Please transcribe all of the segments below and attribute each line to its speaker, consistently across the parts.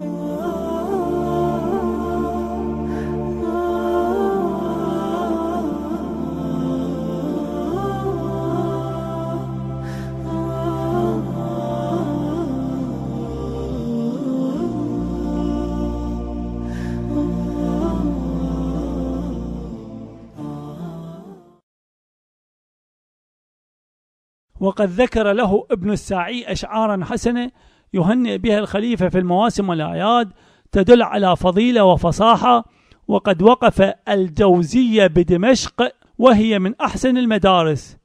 Speaker 1: وقد ذكر له ابن الساعي أشعارا حسنة يهنئ بها الخليفة في المواسم والأعياد تدل على فضيلة وفصاحة وقد وقف الجوزية بدمشق وهي من أحسن المدارس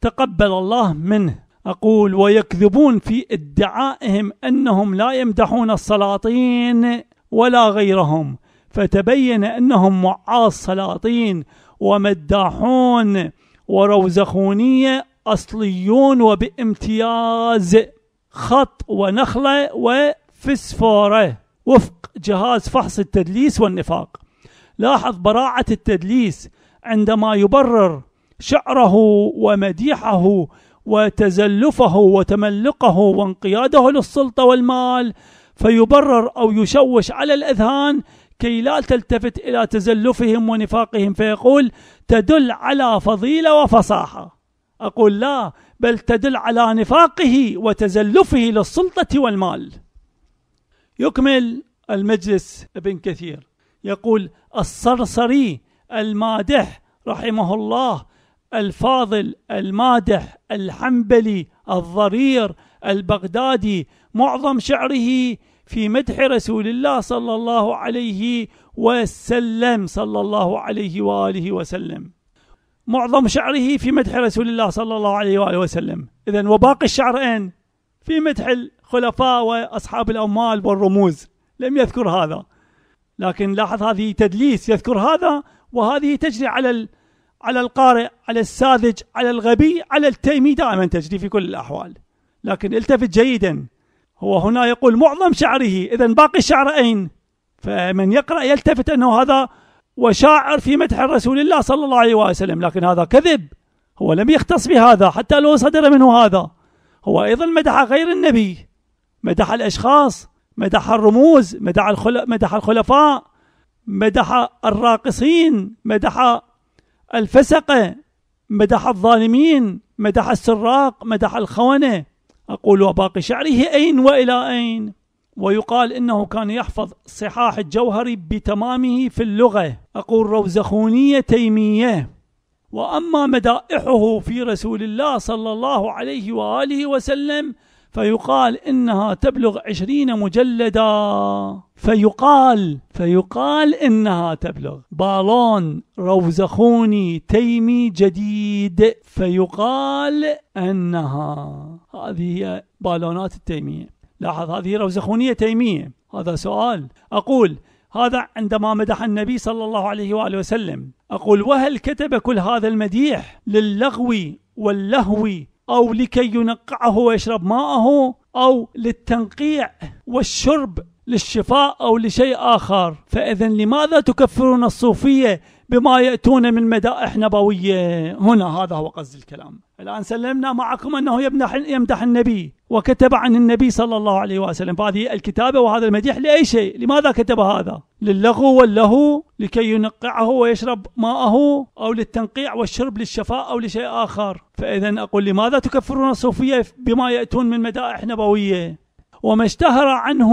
Speaker 1: تقبل الله منه أقول ويكذبون في ادعائهم أنهم لا يمدحون السلاطين ولا غيرهم فتبين أنهم معاص سلاطين ومداحون وروزخونية أصليون وبامتياز خط ونخلة وفسفورة وفق جهاز فحص التدليس والنفاق لاحظ براعة التدليس عندما يبرر شعره ومديحه وتزلفه وتملقه وانقياده للسلطة والمال فيبرر أو يشوش على الأذهان كي لا تلتفت إلى تزلفهم ونفاقهم فيقول تدل على فضيلة وفصاحة أقول لا بل تدل على نفاقه وتزلفه للسلطة والمال يكمل المجلس ابن كثير يقول الصرصري المادح رحمه الله الفاضل المادح الحنبلي الضرير البغدادي معظم شعره في مدح رسول الله صلى الله عليه وسلم صلى الله عليه واله وسلم معظم شعره في مدح رسول الله صلى الله عليه واله وسلم، اذا وباقي الشعرين في مدح الخلفاء واصحاب الاموال والرموز، لم يذكر هذا. لكن لاحظ هذه تدليس يذكر هذا وهذه تجري على على القارئ، على الساذج، على الغبي، على التيمي دائما تجري في كل الاحوال. لكن التفت جيدا هو هنا يقول معظم شعره، اذا باقي الشعرين فمن يقرا يلتفت انه هذا وشاعر في مدح رسول الله صلى الله عليه وسلم لكن هذا كذب هو لم يختص بهذا حتى لو صدر منه هذا هو أيضا مدح غير النبي مدح الأشخاص مدح الرموز مدح, الخل... مدح الخلفاء مدح الراقصين مدح الفسقة مدح الظالمين مدح السراق مدح الخونة أقول وباقي شعره أين وإلى أين ويقال إنه كان يحفظ صحاح الجوهري بتمامه في اللغة أقول روزخونية تيمية وأما مدائحه في رسول الله صلى الله عليه وآله وسلم فيقال إنها تبلغ عشرين مجلدا فيقال فيقال إنها تبلغ بالون روزخوني تيمي جديد فيقال أنها هذه هي بالونات التيمية لاحظ هذه روزخونية تيمية هذا سؤال أقول هذا عندما مدح النبي صلى الله عليه وآله وسلم أقول وهل كتب كل هذا المديح للغو واللهو أو لكي ينقعه ويشرب ماءه أو للتنقيع والشرب للشفاء أو لشيء آخر فإذا لماذا تكفرون الصوفية بما يأتون من مدائح نبوية هنا هذا هو قصد الكلام الآن سلمنا معكم أنه يمدح, يمدح النبي وكتب عن النبي صلى الله عليه وسلم فهذه الكتابة وهذا المديح لأي شيء لماذا كتب هذا للغو واللهو لكي ينقعه ويشرب ماءه أو للتنقيع والشرب للشفاء أو لشيء آخر فإذا أقول لماذا تكفرون الصوفية بما يأتون من مدائح نبوية وما اشتهر عنه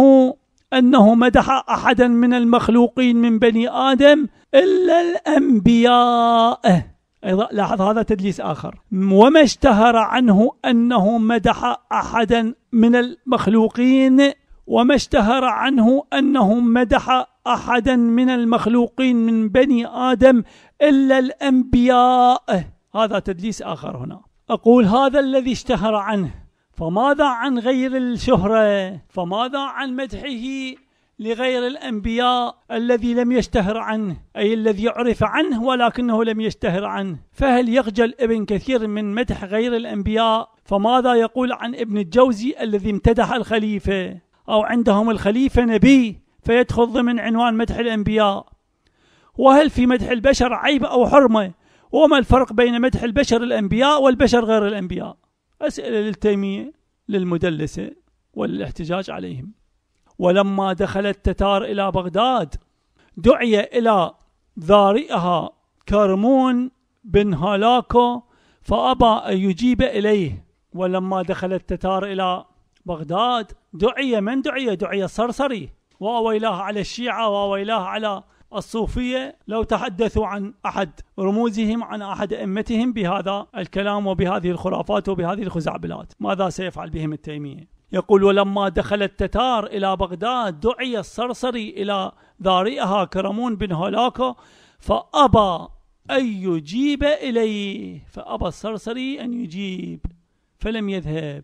Speaker 1: أنه مدح أحدا من المخلوقين من بني آدم إلا الأنبياء أيضا لاحظ هذا تدليس آخر وما اشتهر عنه أنه مدح أحدا من المخلوقين وما اشتهر عنه أنه مدح أحدا من المخلوقين من بني آدم إلا الأنبياء هذا تدليس آخر هنا أقول هذا الذي اشتهر عنه فماذا عن غير الشهرة فماذا عن مدحه لغير الأنبياء الذي لم يشتهر عنه أي الذي عرف عنه ولكنه لم يشتهر عنه فهل يخجل ابن كثير من مدح غير الأنبياء فماذا يقول عن ابن الجوزي الذي امتدح الخليفة أو عندهم الخليفة نبي فيدخل ضمن عنوان مدح الأنبياء وهل في مدح البشر عيب أو حرمة وما الفرق بين مدح البشر الأنبياء والبشر غير الأنبياء أسئلة للتيمية للمدلسة وللاحتجاج عليهم ولما دخل التتار إلى بغداد دعي إلى ذارئها كرمون بن هالاكو فأبى أن يجيب إليه ولما دخل التتار إلى بغداد دعي من دعي دعي الصرصري وأويلاه على الشيعة وأويلاه على الصوفية لو تحدثوا عن أحد رموزهم عن أحد أئمتهم بهذا الكلام وبهذه الخرافات وبهذه الخزعبلات ماذا سيفعل بهم التيمية يقول ولما دخل التتار إلى بغداد دعي الصرصري إلى ذارئها كرمون بن هولاكو فأبى أن يجيب إليه فأبى الصرصري أن يجيب فلم يذهب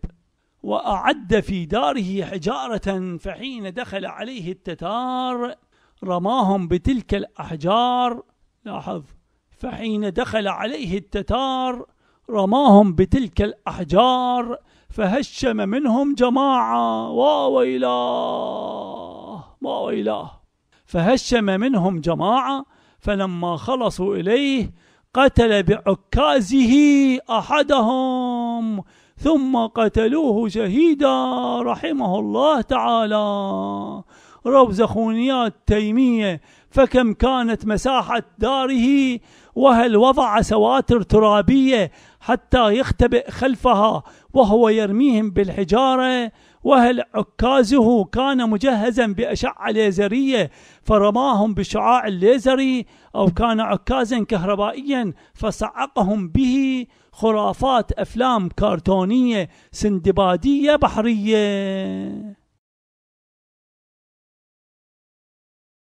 Speaker 1: وأعد في داره حجارة فحين دخل عليه التتار رماهم بتلك الأحجار لاحظ فحين دخل عليه التتار رماهم بتلك الأحجار فهشم منهم جماعة وويلاه وويلاه فهشم منهم جماعة فلما خلصوا إليه قتل بعكازه أحدهم ثم قتلوه شهيدا رحمه الله تعالى روزخونيات تيمية فكم كانت مساحة داره وهل وضع سواتر ترابية حتى يختبئ خلفها وهو يرميهم بالحجارة وهل عكازه كان مجهزا بأشعة ليزرية فرماهم بشعاع الليزري أو كان عكازا كهربائيا فصعقهم به خرافات أفلام كرتونية سندبادية بحرية